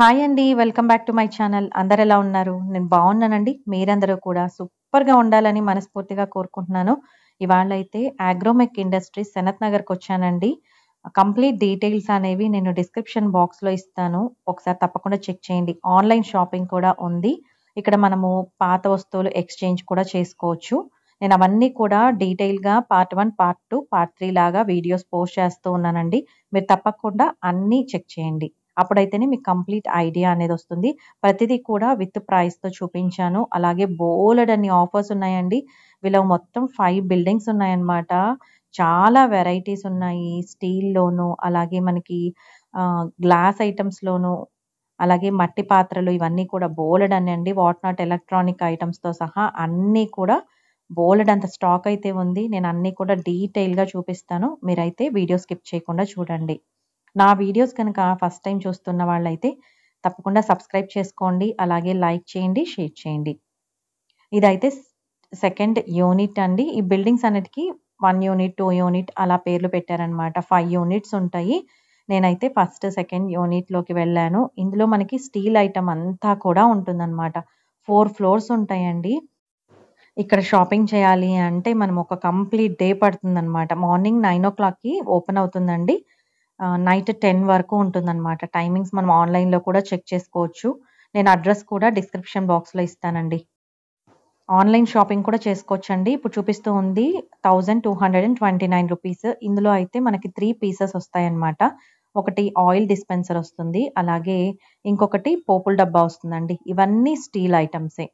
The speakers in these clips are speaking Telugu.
హాయ్ అండి welcome back to my channel అందరు ఎలా ఉన్నారు నేను బాగున్నానండి మీరందరూ కూడా సూపర్గా ఉండాలని మనస్ఫూర్తిగా కోరుకుంటున్నాను ఇవాళ అయితే ఆగ్రోమెక్ ఇండస్ట్రీ సనత్ నగర్కి వచ్చానండి కంప్లీట్ డీటెయిల్స్ అనేవి నేను డిస్క్రిప్షన్ బాక్స్లో ఇస్తాను ఒకసారి తప్పకుండా చెక్ చేయండి ఆన్లైన్ షాపింగ్ కూడా ఉంది ఇక్కడ మనము పాత వస్తువులు ఎక్స్చేంజ్ కూడా చేసుకోవచ్చు నేను అవన్నీ కూడా డీటెయిల్గా part one part two part three లాగా వీడియోస్ పోస్ట్ చేస్తూ ఉన్నానండి మీరు తప్పకుండా అన్నీ చెక్ చేయండి అప్పుడైతేనే మీకు కంప్లీట్ ఐడియా అనేది వస్తుంది ప్రతిదీ కూడా విత్ ప్రైస్తో చూపించాను అలాగే బోల్డ్ అన్ని ఆఫర్స్ ఉన్నాయండి వీళ్ళ మొత్తం ఫైవ్ బిల్డింగ్స్ ఉన్నాయన్నమాట చాలా వెరైటీస్ ఉన్నాయి స్టీల్లోను అలాగే మనకి గ్లాస్ ఐటమ్స్లోను అలాగే మట్టి పాత్రలు ఇవన్నీ కూడా బోలెడ్ అని అండి వాట్ నాట్ ఎలక్ట్రానిక్ ఐటమ్స్తో సహా అన్నీ కూడా బోలెడ్ అంత స్టాక్ అయితే ఉంది నేను అన్నీ కూడా డీటెయిల్గా చూపిస్తాను మీరైతే వీడియో స్కిప్ చేయకుండా చూడండి నా వీడియోస్ కనుక ఫస్ట్ టైం చూస్తున్న వాళ్ళైతే తప్పకుండా సబ్స్క్రైబ్ చేసుకోండి అలాగే లైక్ చేయండి షేర్ చేయండి ఇదైతే సెకండ్ యూనిట్ అండి ఈ బిల్డింగ్స్ అన్నిటికీ వన్ యూనిట్ టూ యూనిట్ అలా పేర్లు పెట్టారనమాట ఫైవ్ యూనిట్స్ ఉంటాయి నేనైతే ఫస్ట్ సెకండ్ యూనిట్లోకి వెళ్ళాను ఇందులో మనకి స్టీల్ ఐటమ్ అంతా కూడా ఉంటుందన్నమాట ఫోర్ ఫ్లోర్స్ ఉంటాయండి ఇక్కడ షాపింగ్ చేయాలి అంటే మనం ఒక కంప్లీట్ డే పడుతుందన్నమాట మార్నింగ్ నైన్ ఓ క్లాక్కి ఓపెన్ అవుతుందండి నైట్ టెన్ వరకు ఉంటుందన్నమాట టైమింగ్స్ మనం ఆన్‌లైన్‌లో కూడా చెక్ చేసుకోవచ్చు. నేను అడ్రస్ కూడా డిస్క్రిప్షన్ బాక్స్‌లో ఇస్తానండి. ఆన్‌లైన్ షాపింగ్ కూడా చేసుకోవచ్చండి. ఇప్పుడు చూపిస్తూ ఉంది నైన్ రూపీస్ ఇందులో అయితే మనకి త్రీ పీసెస్ వస్తాయన్నమాట. ఒకటి ఆయిల్ డిస్పెన్సర్ వస్తుంది. అలాగే ఇంకొకటి పోపుల డబ్బా వస్తుందండి. ఇవన్నీ స్టీల్ ఐటమ్సే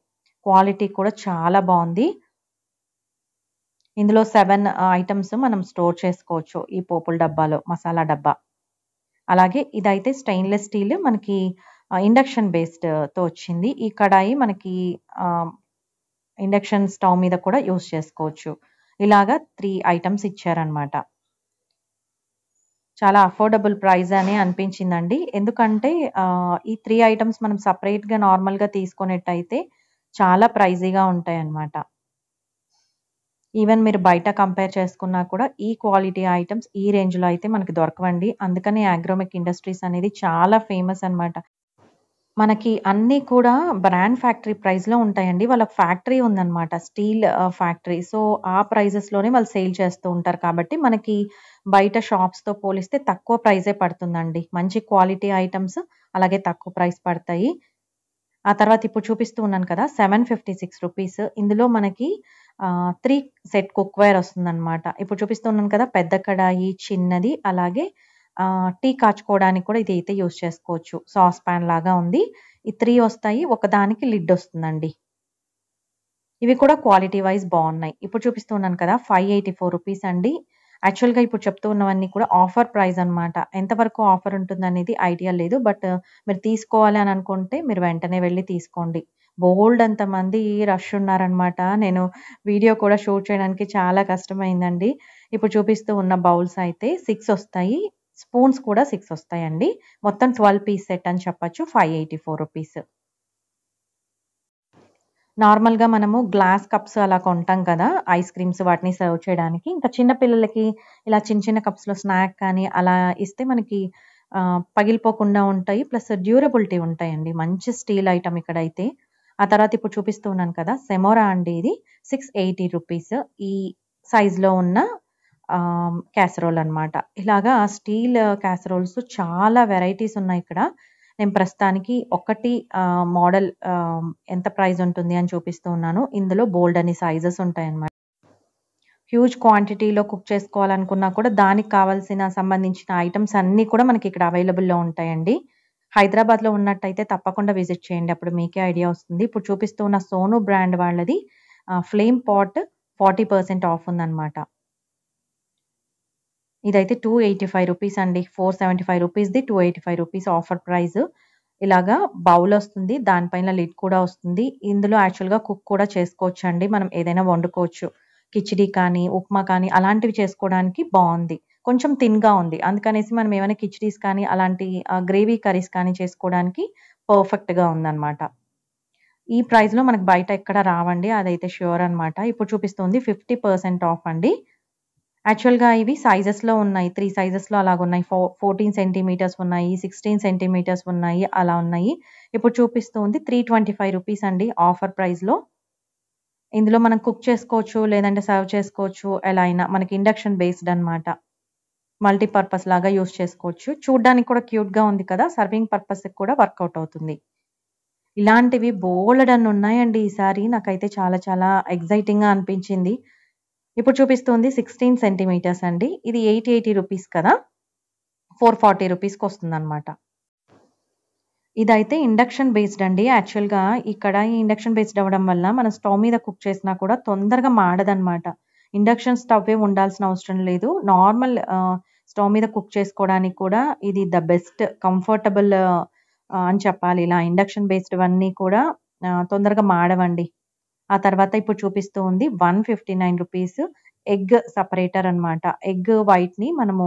క్వాలిటీ కూడా చాలా బాగుంది ఇందులో సెవెన్ ఐటమ్స్ uh, మనం స్టోర్ చేసుకోవచ్చు ఈ పోపుల డబ్బాలో మసాలా డబ్బా అలాగే ఇదైతే స్టెయిన్లెస్ స్టీల్ మనకి ఇండక్షన్ uh, బేస్డ్తో uh, వచ్చింది ఈ కడాయి మనకి ఇండక్షన్ um, స్టవ్ మీద కూడా యూస్ చేసుకోవచ్చు ఇలాగా త్రీ ఐటమ్స్ ఇచ్చారనమాట చాలా అఫోర్డబుల్ ప్రైజ్ అని అనిపించిందండి ఎందుకంటే ఈ త్రీ ఐటమ్స్ మనం సపరేట్గా నార్మల్గా తీసుకునేట్టయితే చాలా ప్రైజీగా ఉంటాయి అన్నమాట ఈవెన్ మీరు బయట కంపేర్ చేసుకున్నా కూడా ఈ క్వాలిటీ ఐటమ్స్ ఈ రేంజ్లో అయితే మనకి దొరకవండి అందుకని ఆగ్రోమిక్ ఇండస్ట్రీస్ అనేది చాలా ఫేమస్ అనమాట మనకి అన్నీ కూడా బ్రాండ్ ఫ్యాక్టరీ ప్రైస్లో ఉంటాయండి వాళ్ళకి ఫ్యాక్టరీ ఉందన్నమాట స్టీల్ ఫ్యాక్టరీ సో ఆ ప్రైజెస్లోనే వాళ్ళు సేల్ చేస్తూ ఉంటారు కాబట్టి మనకి బయట షాప్స్తో పోలిస్తే తక్కువ ప్రైజే పడుతుందండి మంచి క్వాలిటీ ఐటమ్స్ అలాగే తక్కువ ప్రైస్ పడతాయి ఆ తర్వాత ఇప్పుడు చూపిస్తూ ఉన్నాను కదా సెవెన్ ఫిఫ్టీ సిక్స్ రూపీస్ ఇందులో మనకి త్రీ సెట్ కుక్వేర్ వస్తుందన్నమాట ఇప్పుడు చూపిస్తున్నాను కదా పెద్ద కడాయి చిన్నది అలాగే టీ కాచుకోవడానికి కూడా ఇది అయితే యూస్ చేసుకోవచ్చు సాస్ ప్యాన్ లాగా ఉంది ఈ త్రీ వస్తాయి ఒకదానికి లిడ్ వస్తుందండి ఇవి కూడా క్వాలిటీ వైజ్ బాగున్నాయి ఇప్పుడు చూపిస్తున్నాను కదా ఫైవ్ ఎయిటీ ఫోర్ రూపీస్ అండి యాక్చువల్గా ఇప్పుడు చెప్తూ ఉన్నవన్నీ కూడా ఆఫర్ ప్రైస్ అనమాట ఎంతవరకు ఆఫర్ ఉంటుంది అనేది ఐడియా లేదు బట్ మీరు తీసుకోవాలి అని అనుకుంటే మీరు వెంటనే వెళ్ళి తీసుకోండి అంత అంతమంది రష్ ఉన్నారనమాట. నేను వీడియో కూడా షూట్ చేయడానికి చాలా కష్టమైందండి. ఇప్పుడు చూపిస్తూ ఉన్న బౌల్స్ అయితే సిక్స్ వస్తాయి స్పూన్స్ కూడా సిక్స్ వస్తాయండి మొత్తం ట్వెల్వ్ పీస్ సెట్ అని చెప్పచ్చు ఫైవ్ ఎయిటీ ఫోర్ రూపీస్. నార్మల్‌గా మనము గ్లాస్ కప్స్ అలా కొంటాం కదా! ఐస్ క్రీమ్స్ వాటిని సర్వ్ చేయడానికి. ఇంకా చిన్న పిల్లలకి ఇలా చిన్న చిన్న కప్స్‌లో స్నాక్ కానీ అలా ఇస్తే మనకి పగిలిపోకుండా ఉంటాయి. ప్లస్ డ్యూరబిలిటీ ఉంటాయండి. మంచి స్టీల్ ఇక్కడ ఇక్కడైతే. ఆ తర్వాత ఇప్పుడు చూపిస్తూ ఉన్నాను కదా సెమోరా అండి ఇది సిక్స్ ఎయిటీ రూపీస్ ఈ సైజులో ఉన్న క్యాసరోల్ అనమాట ఇలాగా స్టీల్ క్యాసరోల్స్ చాలా వెరైటీస్ ఉన్నాయి ఇక్కడ నేను ప్రస్తుతానికి ఒకటి మోడల్ ఎంత ప్రైస్ ఉంటుంది అని చూపిస్తూ ఉన్నాను ఇందులో బోల్డ్ అని సైజెస్ ఉంటాయి అన్నమాట హ్యూజ్ క్వాంటిటీలో కుక్ చేసుకోవాలనుకున్నా కూడా దానికి కావాల్సిన సంబంధించిన ఐటమ్స్ అన్నీ కూడా మనకి ఇక్కడ అవైలబుల్లో ఉంటాయండి హైదరాబాద్ ఉన్నట్టు ఉన్నట్టయితే తప్పకుండా విజిట్ చేయండి అప్పుడు మీకే ఐడియా వస్తుంది ఇప్పుడు చూపిస్తూ ఉన్న సోను బ్రాండ్ వాళ్ళది flame pot forty percent off ఉందన్నమాట ఇదైతే టూ ఎయిటీ ఫైవ్ రూపీస్ అండి ఫోర్ సెవెంటీ ఫైవ్ రూపీస్ది two eighty five rupees offer price ఇలాగా బౌల్ వస్తుంది దానిపైన లిడ్ కూడా వస్తుంది ఇందులో యాక్చువల్గా కుక్ కూడా చేసుకోవచ్చు అండి మనం ఏదైనా వండుకోవచ్చు కిచిడి కానీ ఉప్మా కానీ అలాంటివి చేసుకోవడానికి బాగుంది కొంచెం థిన్గా ఉంది అందుకనేసి మనం ఏమైనా కిచడీస్ కానీ అలాంటి గ్రేవీ కర్రీస్ కానీ చేసుకోవడానికి పర్ఫెక్ట్గా ఉందన్నమాట ఈ ప్రైస్లో మనకు బయట ఎక్కడ రావండి అదైతే ష్యూర్ అనమాట ఇప్పుడు చూపిస్తుంది ఫిఫ్టీ పర్సెంట్ ఆఫ్ అండి యాక్చువల్గా ఇవి సైజెస్లో ఉన్నాయి త్రీ సైజెస్లో అలాగ ఉన్నాయి ఫో ఫోర్టీన్ సెంటీమీటర్స్ ఉన్నాయి సిక్స్టీన్ సెంటీమీటర్స్ ఉన్నాయి అలా ఉన్నాయి ఇప్పుడు చూపిస్తుంది త్రీ ట్వంటీ ఫైవ్ రూపీస్ అండి ఆఫర్ ప్రైస్లో ఇందులో మనం కుక్ చేసుకోవచ్చు లేదంటే సర్వ్ చేసుకోవచ్చు ఎలా అయినా మనకి ఇండక్షన్ బేస్డ్ అనమాట మల్టీపర్పస్ లాగా యూస్ చేసుకోవచ్చు చూడ్డానికి కూడా క్యూట్గా ఉంది కదా సర్వింగ్ పర్పస్కి కూడా వర్కౌట్ అవుతుంది ఇలాంటివి బోల్డ్ అని ఉన్నాయండి ఈసారి నాకైతే చాలా చాలా ఎగ్జైటింగ్గా అనిపించింది ఇప్పుడు చూపిస్తుంది సిక్స్టీన్ సెంటీమీటర్స్ అండి ఇది ఎయిటీ ఎయిటీ రూపీస్ కదా ఫోర్ ఫార్టీ రూపీస్కి వస్తుందన్నమాట ఇదైతే ఇండక్షన్ బేస్డ్ అండి యాక్చువల్గా ఇక్కడ ఈ ఇండక్షన్ బేస్డ్ అవ్వడం వల్ల మనం స్టవ్ మీద కుక్ చేసినా కూడా తొందరగా మాడదన్నమాట ఇండక్షన్ స్టవ్వే ఉండాల్సిన అవసరం లేదు నార్మల్ స్టవ్ మీద కుక్ చేసుకోవడానికి కూడా ఇది ద బెస్ట్ కంఫర్టబుల్ అని చెప్పాలి ఇలా ఇండక్షన్ బేస్డ్ అన్నీ కూడా తొందరగా మాడవండి ఆ తర్వాత ఇప్పుడు చూపిస్తూ ఉంది one fifty nine rupees egg separator అనమాట ఎగ్ వైట్ని మనము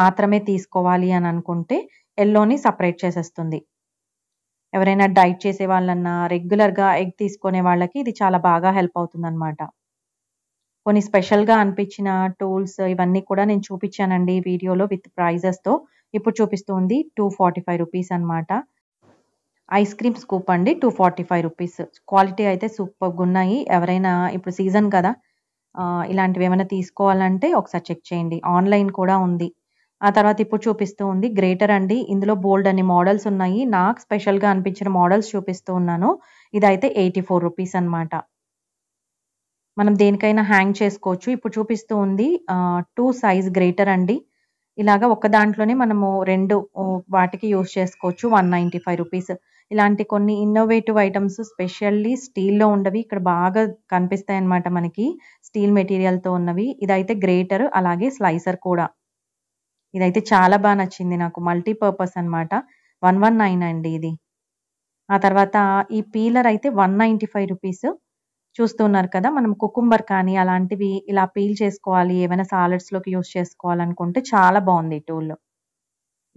మాత్రమే తీసుకోవాలి అని అనుకుంటే ఎల్లోని సపరేట్ చేసేస్తుంది ఎవరైనా డైట్ చేసే వాళ్ళన్నా రెగ్యులర్గా ఎగ్ తీసుకునే వాళ్ళకి ఇది చాలా బాగా హెల్ప్ అవుతుంది అనమాట కొన్ని స్పెషల్గా అనిపించిన టూల్స్ ఇవన్నీ కూడా నేను చూపించానండి వీడియోలో విత్ ప్రైజెస్తో ఇప్పుడు చూపిస్తుంది టూ ఫార్టీ ఫైవ్ రూపీస్ అనమాట ఐస్ క్రీమ్ స్కూప్ అండి two forty five rupees quality అయితే సూపర్గా ఉన్నాయి ఎవరైనా ఇప్పుడు సీజన్ కదా ఇలాంటివి ఏమైనా తీసుకోవాలంటే ఒకసారి చెక్ చేయండి ఆన్లైన్ కూడా ఉంది ఆ తర్వాత ఇప్పుడు చూపిస్తూ ఉంది గ్రేటర్ అండి ఇందులో బోల్డ్ అన్ని మోడల్స్ ఉన్నాయి నాకు స్పెషల్గా అనిపించిన మోడల్స్ చూపిస్తూ ఉన్నాను ఇదైతే ఎయిటీ ఫోర్ రూపీస్ అనమాట మనం దేనికైనా హ్యాంగ్ చేసుకోవచ్చు ఇప్పుడు చూపిస్తూ ఉంది టూ సైజ్ గ్రేటర్ అండి ఇలాగా ఒక దాంట్లోనే మనము రెండు వాటికి యూస్ చేసుకోవచ్చు వన్ నైంటీ ఫైవ్ రూపీస్ ఇలాంటి కొన్ని ఇన్నోవేటివ్ ఐటమ్స్ స్పెషల్లీ స్టీల్లో ఉండవి ఇక్కడ బాగా కనిపిస్తాయి అన్నమాట మనకి స్టీల్ మెటీరియల్తో ఉన్నవి ఇదైతే గ్రేటర్ అలాగే స్లైసర్ కూడా ఇదైతే చాలా బాగా నచ్చింది నాకు మల్టీపర్పస్ అనమాట వన్ వన్ నైన్ అండి ఇది ఆ తర్వాత ఈ పీలర్ అయితే వన్ నైంటీ ఫైవ్ రూపీస్ చూస్తున్నారు కదా మనం కుకుంబర్ కానీ అలాంటివి ఇలా పీల్ చేసుకోవాలి ఏమైనా లోకి యూస్ చేసుకోవాలనుకుంటే చాలా బాగుంది ఈ టూల్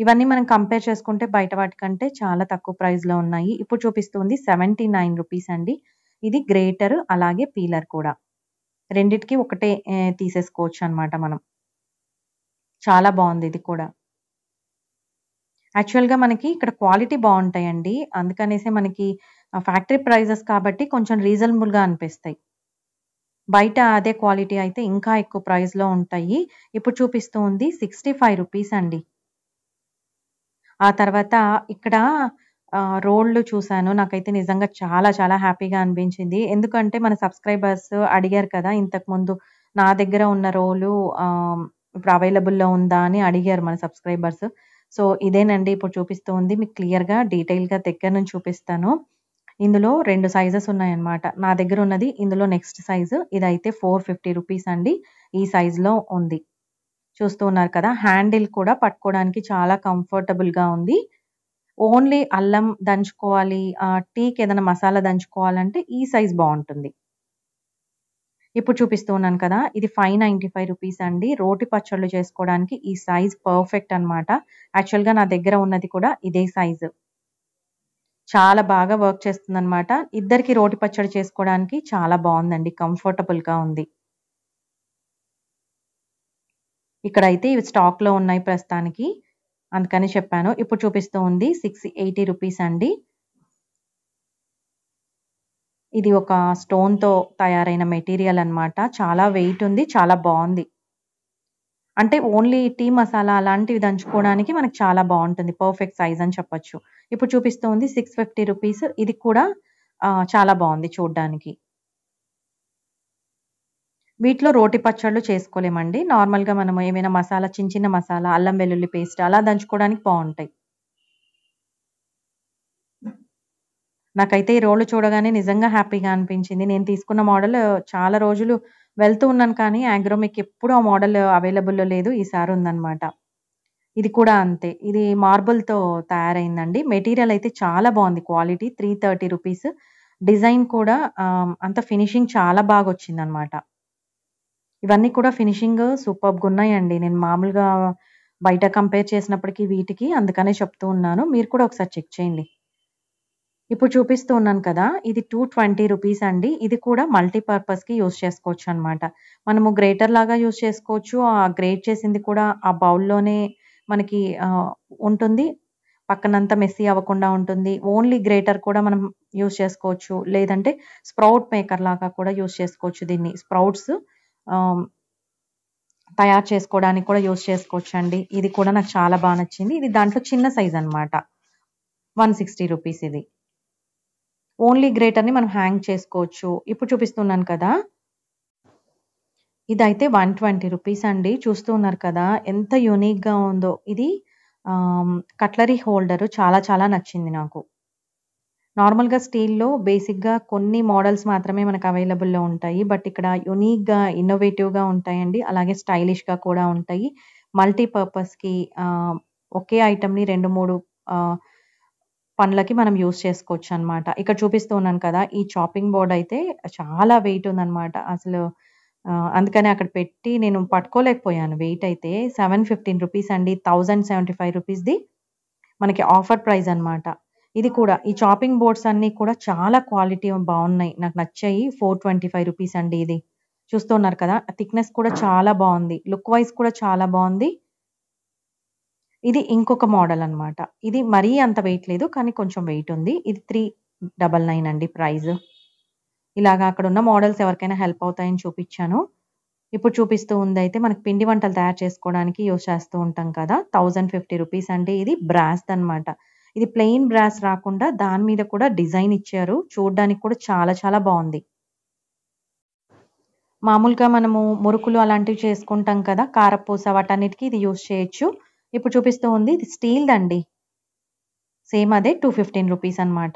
ఇవన్నీ మనం కంపేర్ చేసుకుంటే బయట వాటికంటే చాలా తక్కువ ప్రైస్ లో ఉన్నాయి ఇప్పుడు చూపిస్తుంది సెవెంటీ నైన్ రూపీస్ అండి ఇది గ్రేటర్ అలాగే పీలర్ కూడా రెండిటికి ఒకటే తీసేసుకోవచ్చు అనమాట మనం చాలా బాగుంది ఇది కూడా యాక్చువల్‌గా మనకి ఇక్కడ క్వాలిటీ బాగుంటాయండి అందుకనేసే మనకి ఫ్యాక్టరీ ప్రైజెస్ కాబట్టి కొంచెం రీజనబుల్‌గా అనిపిస్తాయి. బయట అదే క్వాలిటీ అయితే ఇంకా ఎక్కువ ప్రైస్‌లో ఉంటాయి. ఇప్పుడు చూపిస్తూ ఉంది ఫైవ్ రూపీస్ అండి. ఆ తర్వాత ఇక్కడ ఆహ్, రోళ్ళు నాకైతే నిజంగా చాలా చాలా హ్యాపీగా అనిపించింది. ఎందుకంటే మన సబ్‌స్క్రైబర్స్ అడిగారు కదా! ఇంతకుముందు నా దగ్గర ఉన్న రోలు ఇప్పుడు అవైలబుల్‌లో ఉందా అని అడిగారు మన సబ్‌స్క్రైబర్స్. సో ఇదేనండి ఇప్పుడు చూపిస్తూ ఉంది మీకు క్లియర్గా డీటెయిల్గా దగ్గర నుంచి చూపిస్తాను ఇందులో రెండు సైజెస్ ఉన్నాయన్నమాట నా దగ్గర ఉన్నది ఇందులో నెక్స్ట్ సైజు ఇదైతే ఫోర్ ఫిఫ్టీ రూపీస్ అండి ఈ సైజులో ఉంది చూస్తూ ఉన్నారు కదా హ్యాండిల్ కూడా పట్టుకోవడానికి చాలా కంఫర్టబుల్గా ఉంది ఓన్లీ అల్లం దంచుకోవాలి టీకి ఏదైనా మసాలా దంచుకోవాలంటే ఈ సైజ్ బాగుంటుంది ఇప్పుడు చూపిస్తూ ఉన్నాను కదా ఇది ఫైవ్ నైంటీ ఫైవ్ రూపీస్ అండి రోటి పచ్చళ్ళు చేసుకోవడానికి ఈ సైజ్ పర్ఫెక్ట్ అనమాట యాక్చువల్గా నా దగ్గర ఉన్నది కూడా ఇదే సైజు చాలా బాగా వర్క్ చేస్తుంది అనమాట ఇద్దరికి రోటి పచ్చడి చేసుకోవడానికి చాలా బాగుందండి కంఫర్టబుల్గా ఉంది ఇక్కడైతే ఇవి స్టాక్లో ఉన్నాయి ప్రస్తుతానికి అందుకని చెప్పాను ఇప్పుడు చూపిస్తూ ఉంది సిక్స్ ఎయిటీ రూపీస్ అండి ఇది ఒక స్టోన్ తో తయారైన మెటీరియల్ అనమాట చాలా వెయిట్ ఉంది చాలా బాగుంది అంటే ఓన్లీ టీ మసాలా అలాంటివి దంచుకోవడానికి మనకు చాలా బాగుంటుంది పర్ఫెక్ట్ సైజ్ అని చెప్పొచ్చు ఇప్పుడు చూపిస్తూ ఉంది సిక్స్ ఫిఫ్టీ రూపీస్ ఇది కూడా చాలా బాగుంది చూడ్డానికి వీటిలో రోటి పచ్చళ్ళు చేసుకోలేమండి నార్మల్గా మనం ఏమైనా మసాలా చిన్న చిన్న మసాలా అల్లం వెల్లుల్లి పేస్ట్ అలా దంచుకోవడానికి బాగుంటాయి నాకైతే ఈ రోళ్ళు చూడగానే నిజంగా హ్యాపీగా అనిపించింది నేను తీసుకున్న మోడల్ చాలా రోజులు వెళ్తూ ఉన్నాను కానీ యాగ్రోమిక్ ఎప్పుడు ఆ మోడల్ అవైలబుల్లో లేదు ఈసారి ఉందన్నమాట ఇది కూడా అంతే ఇది మార్బుల్తో తయారైందండి మెటీరియల్ అయితే చాలా బాగుంది quality three thirty rupees design కూడా అంత ఫినిషింగ్ చాలా బాగా వచ్చిందనమాట ఇవన్నీ కూడా ఫినిషింగ్ సూపర్గా ఉన్నాయండి నేను మామూలుగా బయట కంపేర్ చేసినప్పటికీ వీటికి అందుకనే చెప్తూ ఉన్నాను మీరు కూడా ఒకసారి చెక్ చేయండి ఇప్పుడు చూపిస్తూ ఉన్నాను కదా ఇది టూ ట్వంటీ రూపీస్ అండి ఇది కూడా మల్టీపర్పస్కి యూస్ చేసుకోవచ్చు అనమాట మనము గ్రేటర్ లాగా యూస్ చేసుకోవచ్చు ఆ గ్రేట్ చేసింది కూడా ఆ బౌల్లోనే మనకి ఉంటుంది పక్కనంతా మెస్సీ అవ్వకుండా ఉంటుంది ఓన్లీ గ్రేటర్ కూడా మనం యూస్ చేసుకోవచ్చు లేదంటే స్ప్రౌట్ మేకర్ లాగా కూడా యూస్ చేసుకోవచ్చు దీన్ని స్ప్రౌట్స్ తయారు చేసుకోవడానికి కూడా యూస్ చేసుకోవచ్చు అండి ఇది కూడా నాకు చాలా బాగా నచ్చింది ఇది దాంట్లో చిన్న సైజ్ అనమాట వన్ సిక్స్టీ రూపీస్ ఇది ఓన్లీ గ్రేటర్ని మనం హ్యాంగ్ చేసుకోవచ్చు ఇప్పుడు చూపిస్తున్నాను కదా ఇదైతే వన్ ట్వంటీ రూపీస్ అండి చూస్తూ ఉన్నారు కదా ఎంత యూనిక్గా ఉందో ఇది కట్లరీ హోల్డరు చాలా చాలా నచ్చింది నాకు నార్మల్గా స్టీల్లో బేసిక్గా కొన్ని మోడల్స్ మాత్రమే మనకు అవైలబుల్లో ఉంటాయి బట్ ఇక్కడ యునీక్గా ఇన్నోవేటివ్గా ఉంటాయండి అలాగే స్టైలిష్గా కూడా ఉంటాయి మల్టీపర్పస్కి ఒకే ఐటమ్ని రెండు మూడు పనులకి మనం యూజ్ చేసుకోవచ్చు అనమాట. ఇక్కడ చూపిస్తూ ఉన్నాను కదా! ఈ చాపింగ్ బోర్డ్ అయితే చాలా వెయిట్ ఉందన్నమాట అసలు అందుకని అక్కడ పెట్టి నేను పట్టుకోలేకపోయాను వెయిట్ అయితే. సెవెన్ ఫిఫ్టీన్ రూపీస్ అండి. సెవెంటీ ఫైవ్ రూపీస్‌ది మనకి ఆఫర్ ప్రైస్ అనమాట. ఇది కూడా ఈ చాపింగ్ బోర్డ్స్ అన్నీ కూడా చాలా క్వాలిటీ బాగున్నాయి నాకు నచ్చాయి. ఫైవ్ రూపీస్ అండి ఇది. చూస్తున్నారు కదా! థిక్‌నెస్ కూడా చాలా బాగుంది లుక్ వైస్ కూడా చాలా బాగుంది ఇది ఇంకొక మోడల్ అనమాట ఇది మరీ అంత వెయిట్ లేదు కానీ కొంచెం వెయిట్ ఉంది ఇది త్రీ డబల్ నైన్ అండి ప్రైజ్ ఇలాగా అక్కడ ఉన్న మోడల్స్ ఎవరికైనా హెల్ప్ అవుతాయని చూపించాను ఇప్పుడు చూపిస్తూ ఉంది అయితే మనకి పిండి వంటలు తయారు చేసుకోవడానికి యూజ్ చేస్తూ ఉంటాం కదా థౌజండ్ ఫిఫ్టీ రూపీస్ అంటే ఇది బ్రాస్ అనమాట ఇది ప్లెయిన్ బ్రాస్ రాకుండా దాని మీద కూడా డిజైన్ ఇచ్చారు చూడడానికి కూడా చాలా చాలా బాగుంది మామూలుగా మనము మురుకులు అలాంటివి చేసుకుంటాం కదా కారపూస వాటన్నిటికీ ఇది యూజ్ చేయొచ్చు ఇప్పుడు చూపిస్తూ ఉంది ఇది స్టీల్ అండి సేమ్ అదే టూ ఫిఫ్టీన్ రూపీస్ అనమాట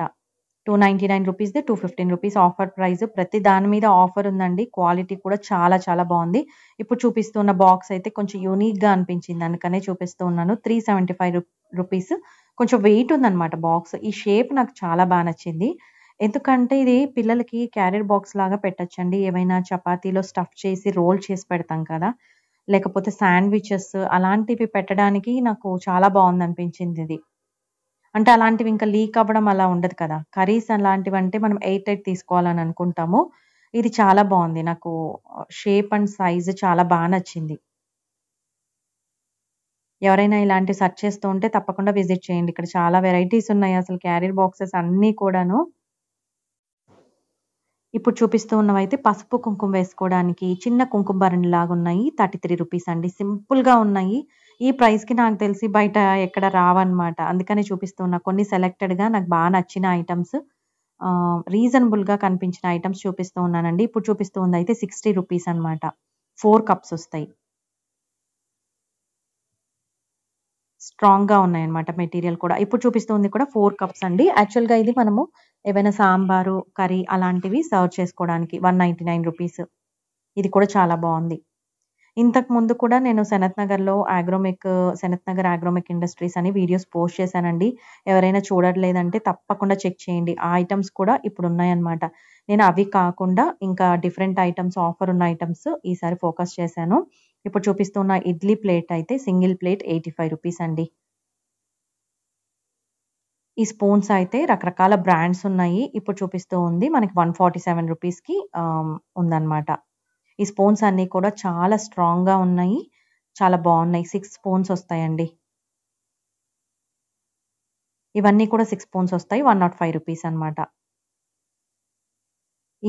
టూ నైంటీ నైన్ రూపీస్ది two fifteen rupees offer price ప్రతి దాని మీద ఆఫర్ ఉందండి క్వాలిటీ కూడా చాలా చాలా బాగుంది ఇప్పుడు చూపిస్తున్న బాక్స్ అయితే కొంచెం యూనిక్గా అనిపించింది అందుకనే చూపిస్తూ ఉన్నాను త్రీ సెవెంటీ ఫైవ్ రూపీస్ కొంచెం వెయిట్ ఉందన్నమాట బాక్స్ ఈ షేప్ నాకు చాలా బాగా నచ్చింది ఎందుకంటే ఇది పిల్లలకి క్యారియర్ బాక్స్ లాగా పెట్టచ్చండి ఏమైనా చపాతీలో స్టఫ్ చేసి రోల్ చేసి పెడతాం కదా లేకపోతే శాండ్విచెస్ అలాంటివి పెట్టడానికి నాకు చాలా బాగుంది అనిపించింది ఇది. అంటే అలాంటివి ఇంకా లీక్ అవ్వడం అలా ఉండదు కదా! కర్రీస్ అలాంటివి అంటే మనం ఎయిట్ ఎయిట్ తీసుకోవాలని అనుకుంటాము. ఇది చాలా బాగుంది. నాకు షేప్ అండ్ సైజ్ చాలా బాగా నచ్చింది. ఎవరైనా ఇలాంటివి సెర్చ్ చేస్తూ ఉంటే తప్పకుండా విజిట్ చేయండి. ఇక్కడ చాలా వెరైటీస్ ఉన్నాయి అసలు క్యారియర్ బాక్సెస్ అన్నీ కూడాను. ఇప్పుడు చూపిస్తూ ఉన్నవైతే పసుపు కుంకుమ వేసుకోవడానికి చిన్న కుంకుమ బరణి లాగా ఉన్నాయి థర్టీ త్రీ రూపీస్ అండి సింపుల్గా ఉన్నాయి ఈ ప్రైస్కి నాకు తెలిసి బయట ఎక్కడ రావన్నమాట అందుకని చూపిస్తున్నా కొన్ని సెలెక్టెడ్గా నాకు బాగా నచ్చిన ఐటమ్స్ రీజనబుల్గా కనిపించిన ఐటమ్స్ చూపిస్తూ ఉన్నానండి ఇప్పుడు చూపిస్తూ ఉంది అయితే సిక్స్టీ రూపీస్ అనమాట ఫోర్ కప్స్ వస్తాయి స్ట్రాంగ్గా ఉన్నాయన్నమాట మెటీరియల్ కూడా ఇప్పుడు చూపిస్తుంది కూడా ఫోర్ కప్స్ అండి యాక్చువల్గా ఇది మనము ఏవైనా సాంబారు కర్రీ అలాంటివి సర్వ్ చేసుకోవడానికి వన్ నైంటీ నైన్ రూపీస్ ఇది కూడా చాలా బాగుంది ఇంతకు ముందు కూడా నేను సెనత్ లో Agromic Sanath Nagar Agromic industries అని వీడియోస్ పోస్ట్ చేశానండి ఎవరైనా చూడట్లేదంటే తప్పకుండా చెక్ చేయండి ఆ ఐటమ్స్ కూడా ఇప్పుడు ఉన్నాయన్నమాట నేను అవి కాకుండా ఇంకా డిఫరెంట్ ఐటమ్స్ ఆఫర్ ఉన్న ఐటమ్స్ ఈసారి ఫోకస్ చేశాను ఇప్పుడు చూపిస్తున్న ఇడ్లీ ప్లేట్ అయితే single plate eighty five rupees అండి ఈ స్పూన్స్ అయితే రకరకాల బ్రాండ్స్ ఉన్నాయి ఇప్పుడు చూపిస్తూ ఉంది మనకి వన్ ఫార్టీ సెవెన్ రూపీస్కి ఉందన్నమాట ఈ స్పూన్స్ అన్నీ కూడా చాలా స్ట్రాంగ్గా ఉన్నాయి చాలా బాగున్నాయి సిక్స్ స్పూన్స్ వస్తాయండి ఇవన్నీ కూడా సిక్స్ స్పూన్స్ వస్తాయి వన్ నాట్ ఫైవ్ రూపీస్ అనమాట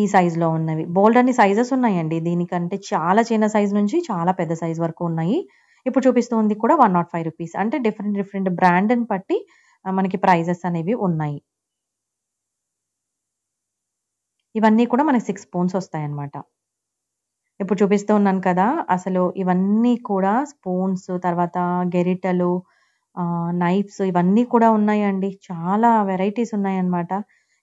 ఈ సైజులో ఉన్నవి బోల్డ్ అన్ని సైజెస్ ఉన్నాయండి దీనికంటే చాలా చిన్న సైజ్ నుంచి చాలా పెద్ద సైజ్ వరకు ఉన్నాయి ఇప్పుడు చూపిస్తుంది కూడా వన్ నాట్ ఫైవ్ రూపీస్ అంటే డిఫరెంట్ డిఫరెంట్ బ్రాండ్ని బట్టి మనకి ప్రైజెస్ అనేవి ఉన్నాయి ఇవన్నీ కూడా మనకి సిక్స్ స్పూన్స్ వస్తాయన్నమాట ఇప్పుడు చూపిస్తూ ఉన్నాను కదా అసలు ఇవన్నీ కూడా స్పూన్స్ తర్వాత గెరిటలు నైఫ్స్ ఇవన్నీ కూడా ఉన్నాయండి చాలా వెరైటీస్ ఉన్నాయన్నమాట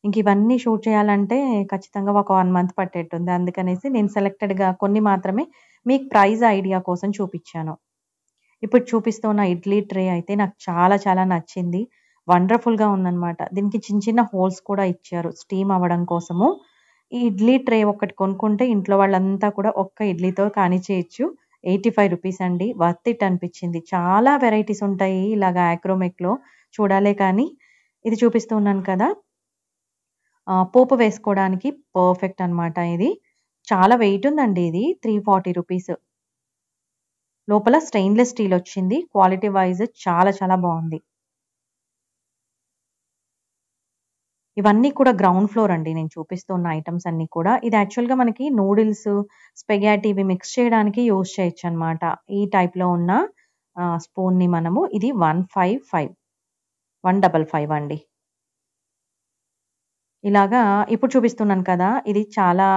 ఇంక ఇవన్నీ షూట్ చేయాలంటే ఖచ్చితంగా ఒక వన్ మంత్ పట్టేట్టుంది అందుకనేసి నేను సెలెక్టెడ్గా కొన్ని మాత్రమే మీకు ప్రైజ్ ఐడియా కోసం చూపించాను ఇప్పుడు చూపిస్తున్న ఇడ్లీ ట్రే అయితే నాకు చాలా చాలా నచ్చింది వండర్ఫుల్గా ఉందన్నమాట దీనికి చిన్న చిన్న హోల్స్ కూడా ఇచ్చారు స్టీమ్ అవ్వడం కోసము ఈ ఇడ్లీ ట్రే ఒకటి కొనుక్కుంటే ఇంట్లో వాళ్ళంతా కూడా ఒక్క ఇడ్లీతో చేయొచ్చు ఎయిటీ ఫైవ్ రూపీస్ అండి వర్త్ ఇట్ అనిపించింది చాలా వెరైటీస్ ఉంటాయి ఇలాగ యాక్రోమెక్లో చూడాలే కానీ ఇది చూపిస్తూ ఉన్నాను కదా పోపు వేసుకోవడానికి పర్ఫెక్ట్ అనమాట ఇది చాలా వెయిట్ ఉందండి ఇది త్రీ ఫార్టీ రూపీస్ లోపల స్టెయిన్లెస్ స్టీల్ వచ్చింది క్వాలిటీ వైజ్ చాలా చాలా బాగుంది ఇవన్నీ కూడా గ్రౌండ్ ఫ్లోర్ అండి నేను చూపిస్తున్న ఐటమ్స్ అన్నీ కూడా ఇది యాక్చువల్గా మనకి నూడిల్స్ స్పెగాటి ఇవి మిక్స్ చేయడానికి యూజ్ చేయొచ్చు అనమాట ఈ టైప్లో ఉన్న స్పూన్ని మనము ఇది one five five one double five అండి ఇలాగా ఇప్పుడు చూపిస్తున్నాను కదా ఇది చాలా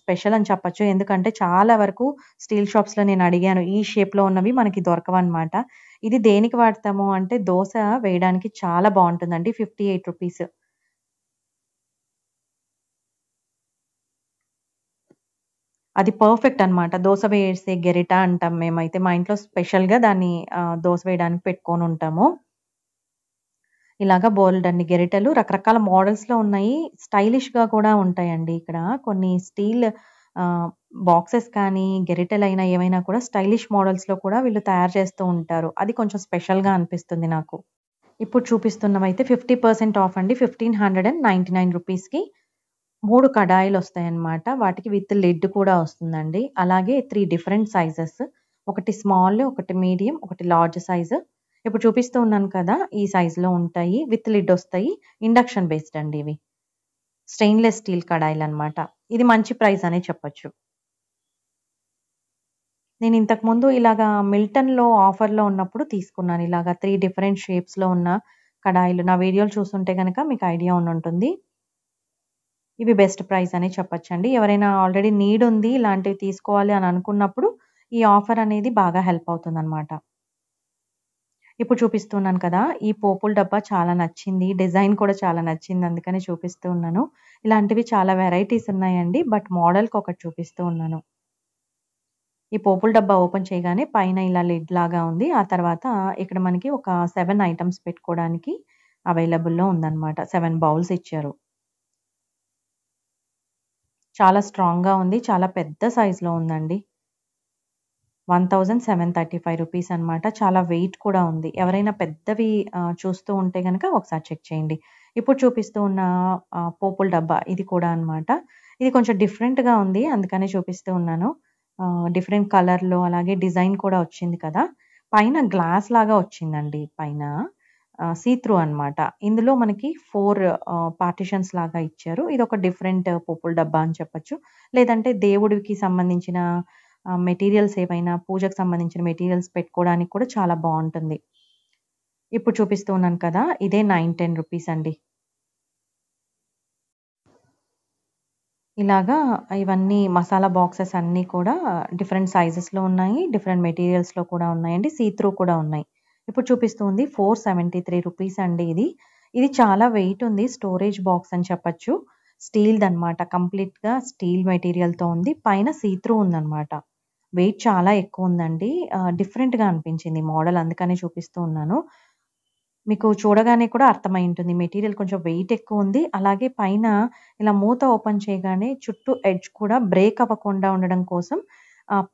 స్పెషల్ అని చెప్పచ్చు ఎందుకంటే చాలా వరకు స్టీల్ షాప్స్లో నేను అడిగాను ఈ షేప్లో ఉన్నవి మనకి దొరకవన్నమాట ఇది దేనికి వాడతాము అంటే దోశ వేయడానికి చాలా బాగుంటుందండి ఫిఫ్టీ ఎయిట్ రూపీస్ అది పర్ఫెక్ట్ అనమాట దోశ వేసే గెరిట అంటాం మేమైతే మా ఇంట్లో స్పెషల్గా దాన్ని దోశ వేయడానికి పెట్టుకొని ఉంటాము ఇలాగ బోల్డ్ అండి గెరిటలు రకరకాల మోడల్స్లో ఉన్నాయి స్టైలిష్గా కూడా ఉంటాయండి ఇక్కడ కొన్ని స్టీల్ బాక్సెస్ కానీ అయినా ఏమైనా కూడా స్టైలిష్ మోడల్స్లో కూడా వీళ్ళు తయారు చేస్తూ ఉంటారు అది కొంచెం స్పెషల్గా అనిపిస్తుంది నాకు ఇప్పుడు చూపిస్తున్నవైతే ఫిఫ్టీ పర్సెంట్ ఆఫ్ అండి fifteen hundred and ninety nine రూపీస్కి మూడు కడాయిలు వస్తాయన్నమాట వాటికి విత్ లిడ్ కూడా వస్తుందండి అలాగే త్రీ డిఫరెంట్ సైజెస్ ఒకటి స్మాల్ ఒకటి మీడియం ఒకటి లార్జ్ సైజు ఇప్పుడు చూపిస్తూ ఉన్నాను కదా ఈ సైజులో ఉంటాయి విత్ లిడ్ వస్తాయి ఇండక్షన్ బేస్డ్ అండి ఇవి స్టెయిన్లెస్ స్టీల్ కడాయిలు అనమాట ఇది మంచి ప్రైస్ అనే చెప్పచ్చు నేను ఇంతకుముందు ఇలాగా మిల్టన్లో ఆఫర్లో ఉన్నప్పుడు తీసుకున్నాను ఇలాగా త్రీ డిఫరెంట్ షేప్స్లో ఉన్న కడాయిలు నా వీడియోలు చూస్తుంటే కనుక మీకు ఐడియా ఉంటుంది ఇవి బెస్ట్ ప్రైస్ అనే చెప్పచ్చండి ఎవరైనా ఆల్రెడీ నీడ్ ఉంది ఇలాంటివి తీసుకోవాలి అని అనుకున్నప్పుడు ఈ ఆఫర్ అనేది బాగా హెల్ప్ అవుతుంది అనమాట ఇప్పుడు చూపిస్తున్నాను కదా ఈ పోపుల డబ్బా చాలా నచ్చింది డిజైన్ కూడా చాలా నచ్చింది అందుకని చూపిస్తూ ఉన్నాను ఇలాంటివి చాలా వెరైటీస్ ఉన్నాయండి బట్ మోడల్కి ఒకటి చూపిస్తూ ఉన్నాను ఈ పోపుల డబ్బా ఓపెన్ చేయగానే పైన ఇలా లిడ్ లాగా ఉంది ఆ తర్వాత ఇక్కడ మనకి ఒక సెవెన్ ఐటమ్స్ పెట్టుకోవడానికి అవైలబుల్లో ఉందన్నమాట సెవెన్ బౌల్స్ ఇచ్చారు చాలా స్ట్రాంగ్గా ఉంది చాలా పెద్ద సైజులో ఉందండి one thousand seven thirty five rupees అనమాట చాలా వెయిట్ కూడా ఉంది ఎవరైనా పెద్దవి చూస్తూ ఉంటే కనుక ఒకసారి చెక్ చేయండి ఇప్పుడు చూపిస్తూ ఉన్న పోపుల డబ్బా ఇది కూడా అనమాట ఇది కొంచెం డిఫరెంట్గా ఉంది అందుకనే చూపిస్తూ ఉన్నాను డిఫరెంట్ కలర్లో అలాగే డిజైన్ కూడా వచ్చింది కదా పైన గ్లాస్ లాగా వచ్చిందండి పైన సీత్రూ అనమాట ఇందులో మనకి ఫోర్ పార్టిషన్స్ లాగా ఇచ్చారు ఇది ఒక డిఫరెంట్ పోపుల డబ్బా అని చెప్పచ్చు లేదంటే దేవుడికి సంబంధించిన మెటీరియల్స్ ఏవైనా పూజకు సంబంధించిన మెటీరియల్స్ పెట్టుకోవడానికి కూడా చాలా బాగుంటుంది ఇప్పుడు చూపిస్తూ ఉన్నాను కదా ఇదే నైన్ టెన్ రూపీస్ అండి ఇలాగా ఇవన్నీ మసాలా బాక్సెస్ అన్నీ కూడా డిఫరెంట్ సైజెస్లో ఉన్నాయి డిఫరెంట్ మెటీరియల్స్లో కూడా ఉన్నాయండి సీ త్రూ కూడా ఉన్నాయి ఇప్పుడు చూపిస్తుంది ఫోర్ సెవెంటీ త్రీ రూపీస్ అండి ఇది ఇది చాలా వెయిట్ ఉంది స్టోరేజ్ బాక్స్ అని చెప్పచ్చు స్టీల్ది అనమాట కంప్లీట్గా స్టీల్ మెటీరియల్తో ఉంది పైన సీ త్రూ ఉందన్నమాట వెయిట్ చాలా ఎక్కువ ఉందండి. డిఫరెంట్‌గా అనిపించింది మోడల్ అందుకనే చూపిస్తూ ఉన్నాను. మీకు చూడగానే కూడా అర్థమై ఉంటుంది మెటీరియల్ కొంచెం వెయిట్ ఎక్కువ ఉంది అలాగే పైన ఇలా మూత ఓపెన్ చేయగానే చుట్టూ ఎడ్జ్ కూడా బ్రేక్ అవ్వకుండా ఉండడం కోసం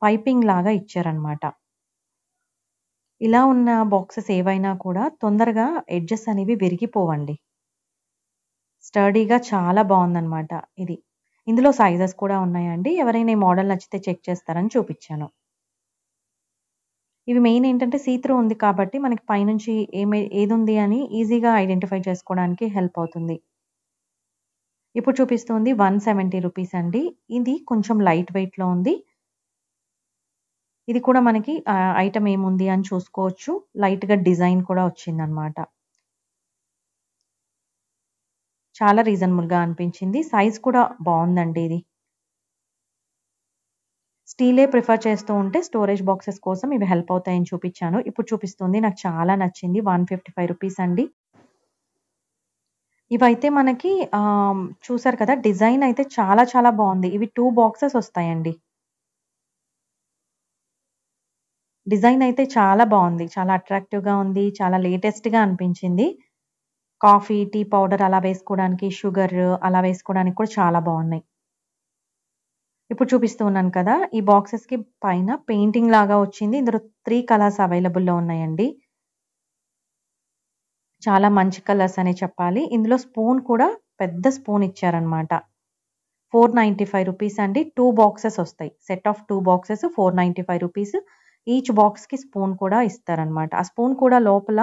పైపింగ్ లాగా ఇచ్చారనమాట. ఇలా ఉన్న బాక్సెస్ ఏవైనా కూడా తొందరగా ఎడ్జెస్ అనేవి విరిగిపోవండి. స్టడీగా చాలా బాగుందనమాట ఇది. ఇందులో సైజెస్ కూడా ఉన్నాయండి ఎవరైనా ఈ మోడల్ నచ్చితే చెక్ చేస్తారని చూపించాను ఇవి మెయిన్ ఏంటంటే సీత్రూ ఉంది కాబట్టి మనకి పైనుంచి ఏమే ఏది ఉంది అని ఈజీగా ఐడెంటిఫై చేసుకోవడానికి హెల్ప్ అవుతుంది ఇప్పుడు చూపిస్తుంది వన్ సెవెంటీ రూపీస్ అండి ఇది కొంచెం లైట్ వెయిట్లో ఉంది ఇది కూడా మనకి ఐటమ్ ఏముంది అని చూసుకోవచ్చు లైట్గా డిజైన్ కూడా వచ్చిందనమాట చాలా రీజనబుల్గా అనిపించింది సైజ్ కూడా బాగుందండి ఇది స్టీలే ప్రిఫర్ చేస్తూ ఉంటే స్టోరేజ్ బాక్సెస్ కోసం ఇవి హెల్ప్ అవుతాయని చూపించాను ఇప్పుడు చూపిస్తుంది నాకు చాలా నచ్చింది వన్ ఫిఫ్టీ ఫైవ్ రూపీస్ అండి ఇవైతే మనకి చూసారు కదా డిజైన్ అయితే చాలా చాలా బాగుంది ఇవి టూ బాక్సెస్ వస్తాయండి డిజైన్ అయితే చాలా బాగుంది చాలా అట్రాక్టివ్గా ఉంది చాలా లేటెస్ట్గా అనిపించింది కాఫీ, టీ పౌడర్ అలా వేసుకోవడానికి షుగర్ అలా వేసుకోవడానికి కూడా చాలా బాగున్నాయి ఇప్పుడు చూపిస్తూ ఉన్నాను కదా! ఈ బాక్సెస్‌కి పైన పెయింటింగ్ లాగా వచ్చింది. ఇందులో త్రీ కలర్స్ అవైలబుల్‌లో ఉన్నాయండి. చాలా మంచి కలర్స్ అనే చెప్పాలి. ఇందులో స్పూన్ కూడా పెద్ద స్పూన్ ఇచ్చారనమాట. ఫైవ్ రూపీస్ అండి. టూ బాక్సెస్ వస్తాయి. Set of two boxes four five rupees each బాక్స్‌కి స్పూన్ కూడా ఇస్తారనమాట. ఆ స్పూన్ కూడా లోపల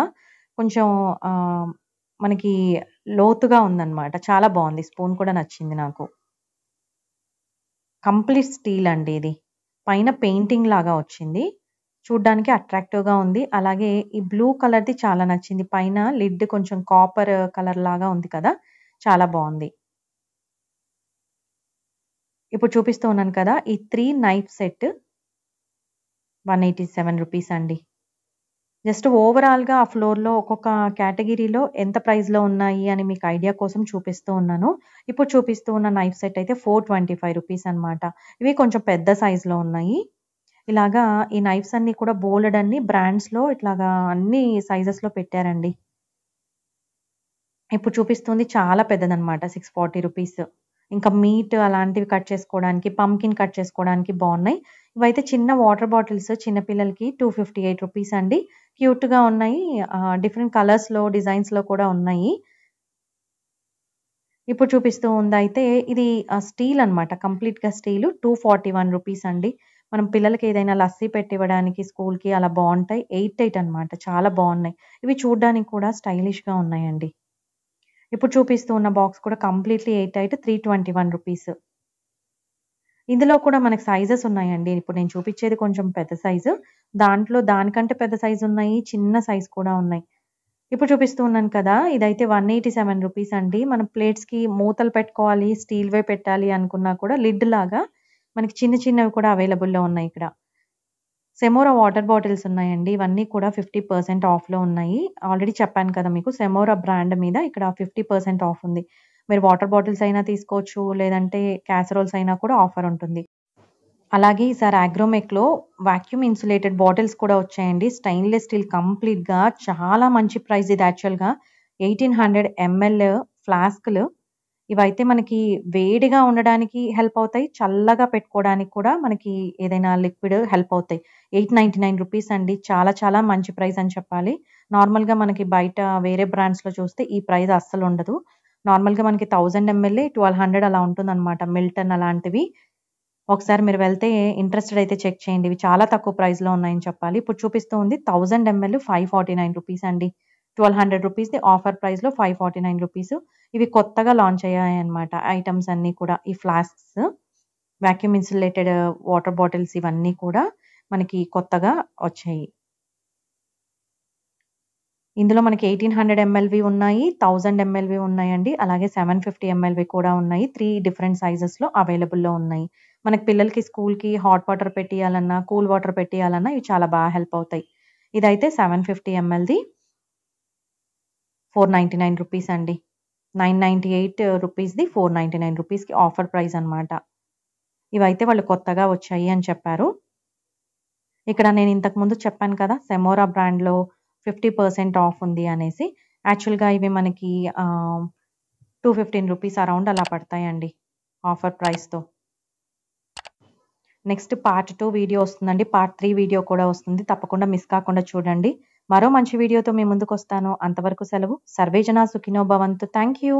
కొంచెం మనకి లోతుగా ఉందనమాట చాలా బాగుంది స్పూన్ కూడా నచ్చింది నాకు కంప్లీట్ స్టీల్ అండి ఇది పైన పెయింటింగ్ లాగా వచ్చింది చూడ్డానికి అట్రాక్టివ్గా ఉంది అలాగే ఈ బ్లూ కలర్ది చాలా నచ్చింది పైన లిడ్ కొంచెం కాపర్ కలర్ లాగా ఉంది కదా చాలా బాగుంది ఇప్పుడు చూపిస్తూ ఉన్నాను కదా ఈ three knife set one eighty seven rupees అండి జస్ట్ ఓవరాల్గా ఆ ఫ్లోర్లో ఒక్కొక్క కేటగిరీలో ఎంత ప్రైస్లో ఉన్నాయి అని మీకు ఐడియా కోసం చూపిస్తూ ఉన్నాను ఇప్పుడు చూపిస్తూ ఉన్న నైఫ్ సెట్ అయితే ఫోర్ ట్వంటీ ఫైవ్ రూపీస్ అనమాట ఇవి కొంచెం పెద్ద సైజులో ఉన్నాయి ఇలాగా ఈ నైఫ్స్ అన్నీ కూడా బోలెడ్ అన్ని బ్రాండ్స్లో ఇట్లాగా అన్ని సైజెస్లో పెట్టారండి ఇప్పుడు చూపిస్తుంది చాలా పెద్దదనమాట సిక్స్ ఫార్టీ రూపీస్ ఇంకా మీట్ అలాంటివి కట్ చేసుకోవడానికి పంకిన్ కట్ చేసుకోవడానికి బాగున్నాయి ఇవైతే చిన్న వాటర్ బాటిల్స్ చిన్నపిల్లలకి టూ ఫిఫ్టీ ఎయిట్ రూపీస్ అండి క్యూట్‌గా ఉన్నాయి. కలర్స్ డిఫరెంట్ కలర్స్‌లో, డిజైన్స్‌లో కూడా ఉన్నాయి. ఇప్పుడు చూపిస్తూ ఉందైతే ఇది స్టీల్ అన్నమాట. కంప్లీట్‌గా స్టీలు. 241 రూపీస్ అండి. మనం పిల్లలకి ఏదైనా లస్సీ పెట్టివ్వడానికి స్కూల్‌కి అలా బాగుంటాయి ఎయిట్ ఎయిట్ అన్నమాట. చాలా బాగున్నాయి ఇవి చూడ్డానికి కూడా స్టైలిష్‌గా ఉన్నాయండి. ఇప్పుడు చూపిస్తూ ఉన్న బాక్స్ కూడా కంప్లీట్‌లీ ట్వంటీ వన్ రూపీస్. ఇందులో కూడా మనకి సైజెస్ ఉన్నాయండి ఇప్పుడు నేను చూపించేది కొంచెం పెద్ద సైజు దాంట్లో దానికంటే పెద్ద సైజు ఉన్నాయి చిన్న సైజు కూడా ఉన్నాయి ఇప్పుడు చూపిస్తూ ఉన్నాను కదా ఇదైతే వన్ ఎయిటీ సెవెన్ రూపీస్ అండి మనం ప్లేట్స్కి మూతలు పెట్టుకోవాలి స్టీల్వే పెట్టాలి అనుకున్నా కూడా లిడ్ లాగా మనకి చిన్న చిన్నవి కూడా అవైలబుల్లో ఉన్నాయి ఇక్కడ సెమోరా వాటర్ బాటిల్స్ ఉన్నాయండి ఇవన్నీ కూడా ఫిఫ్టీ పర్సెంట్ ఆఫ్లో ఉన్నాయి ఆల్రెడీ చెప్పాను కదా మీకు సెమోరా బ్రాండ్ మీద ఇక్కడ ఫిఫ్టీ పర్సెంట్ ఆఫ్ ఉంది మీరు వాటర్ బాటిల్స్ అయినా తీసుకోవచ్చు లేదంటే క్యాసరోల్స్ అయినా కూడా ఆఫర్ ఉంటుంది అలాగే ఈసారి అగ్రోమెక్లో వాక్యూమ్ ఇన్సులేటెడ్ బాటిల్స్ కూడా వచ్చాయండి స్టెయిన్లెస్ స్టీల్ కంప్లీట్గా చాలా మంచి ప్రైస్ ఇది యాక్చువల్గా ఎయిటీన్ హండ్రెడ్ ఎంఎల్ ఫ్లాస్క్లు ఇవైతే మనకి వేడిగా ఉండడానికి హెల్ప్ అవుతాయి చల్లగా పెట్టుకోవడానికి కూడా మనకి ఏదైనా లిక్విడ్ హెల్ప్ అవుతాయి ఎయిట్ నైంటీ నైన్ రూపీస్ అండి చాలా చాలా మంచి ప్రైస్ అని చెప్పాలి నార్మల్గా మనకి బయట వేరే బ్రాండ్స్లో చూస్తే ఈ ప్రైస్ అస్సలు ఉండదు నార్మల్గా మనకి థౌజండ్ ఎంఎల్ఏ ట్వెల్వ్ హండ్రెడ్ అలా ఉంటుందన్నమాట మిల్టన్ అలాంటివి ఒకసారి మీరు వెళ్తే ఇంట్రెస్టెడ్ అయితే చెక్ చేయండి ఇవి చాలా తక్కువ ప్రైస్లో ఉన్నాయని చెప్పాలి ఇప్పుడు చూపిస్తూ ఉంది thousand ML five forty nine rupees అండి ట్వెల్వ్ హండ్రెడ్ రూపీస్ది ఆఫర్ ప్రైస్లో ఫైవ్ ఫార్టీ నైన్ రూపీస్ ఇవి కొత్తగా లాంచ్ అయ్యాయి అనమాట ఐటమ్స్ అన్నీ కూడా ఈ flasks vacuum insulated water bottles ఇవన్నీ కూడా మనకి కొత్తగా వచ్చాయి ఇందులో మనకి ఎయిటీన్ హండ్రెడ్ ఎంఎల్వి ఉన్నాయి థౌజండ్ ఎంఎల్వి ఉన్నాయండి అలాగే సెవెన్ ఫిఫ్టీ ఎంఎల్వి కూడా ఉన్నాయి త్రీ డిఫరెంట్ సైజెస్లో అవైలబుల్లో ఉన్నాయి మనకి పిల్లలకి స్కూల్కి హాట్ వాటర్ పెట్టియాలన్నా కూల్ వాటర్ పెట్టియాలన్నా ఇవి చాలా బాగా హెల్ప్ అవుతాయి ఇదైతే సెవెన్ ఫిఫ్టీ ఎంఎల్ది ఫోర్ నైంటీ నైన్ రూపీస్ అండి నైన్ నైంటీ ఎయిట్ రూపీస్ది ఫోర్ నైంటీ నైన్ రూపీస్కి ఆఫర్ ప్రైస్ అనమాట ఇవైతే వాళ్ళు కొత్తగా వచ్చాయి అని చెప్పారు ఇక్కడ నేను ఇంతకుముందు చెప్పాను కదా సెమోరా బ్రాండ్లో ఫిఫ్టీ పర్సెంట్ ఆఫ్ ఉంది అనేసి యాక్చువల్గా ఇవి మనకి టూ ఫిఫ్టీన్ రూపీస్ అరౌండ్ అలా పడతాయండి ఆఫర్ ప్రైస్తో నెక్స్ట్ పార్ట్ టూ వీడియో వస్తుందండి పార్ట్ త్రీ వీడియో కూడా వస్తుంది తప్పకుండా మిస్ కాకుండా చూడండి మరో మంచి వీడియోతో మీ ముందుకు వస్తాను అంతవరకు సెలవు సర్వేజన సుఖినో భవంతు థ్యాంక్ యూ